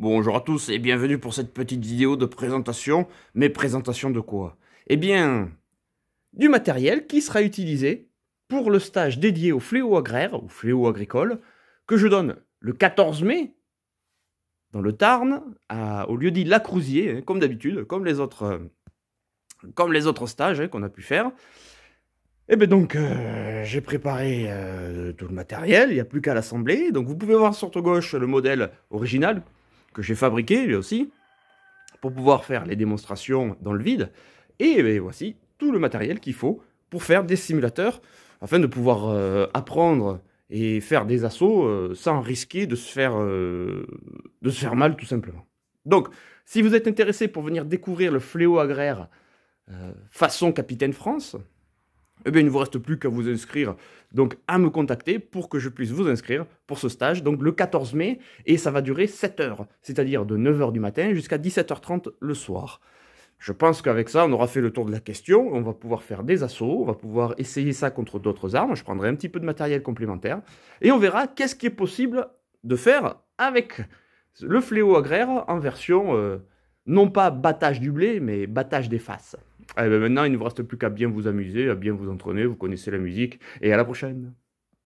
Bonjour à tous et bienvenue pour cette petite vidéo de présentation, mais présentation de quoi Eh bien, du matériel qui sera utilisé pour le stage dédié au fléau agraire, ou fléau agricole, que je donne le 14 mai dans le Tarn, au lieu dit Lacrousier, hein, comme d'habitude, comme les autres, euh, comme les autres stages hein, qu'on a pu faire. Et eh bien donc, euh, j'ai préparé euh, tout le matériel, il n'y a plus qu'à l'assembler. Donc vous pouvez voir sur votre gauche le modèle original j'ai fabriqué lui aussi, pour pouvoir faire les démonstrations dans le vide. Et eh ben, voici tout le matériel qu'il faut pour faire des simulateurs, afin de pouvoir euh, apprendre et faire des assauts euh, sans risquer de se, faire, euh, de se faire mal tout simplement. Donc, si vous êtes intéressé pour venir découvrir le fléau agraire façon Capitaine France, eh bien, il ne vous reste plus qu'à vous inscrire, donc à me contacter pour que je puisse vous inscrire pour ce stage, donc le 14 mai, et ça va durer 7 heures, c'est-à-dire de 9h du matin jusqu'à 17h30 le soir. Je pense qu'avec ça, on aura fait le tour de la question, on va pouvoir faire des assauts, on va pouvoir essayer ça contre d'autres armes, je prendrai un petit peu de matériel complémentaire, et on verra qu'est-ce qui est possible de faire avec le fléau agraire en version euh, non pas battage du blé, mais battage des faces. Et eh ben maintenant, il ne vous reste plus qu'à bien vous amuser, à bien vous entraîner, vous connaissez la musique, et à la prochaine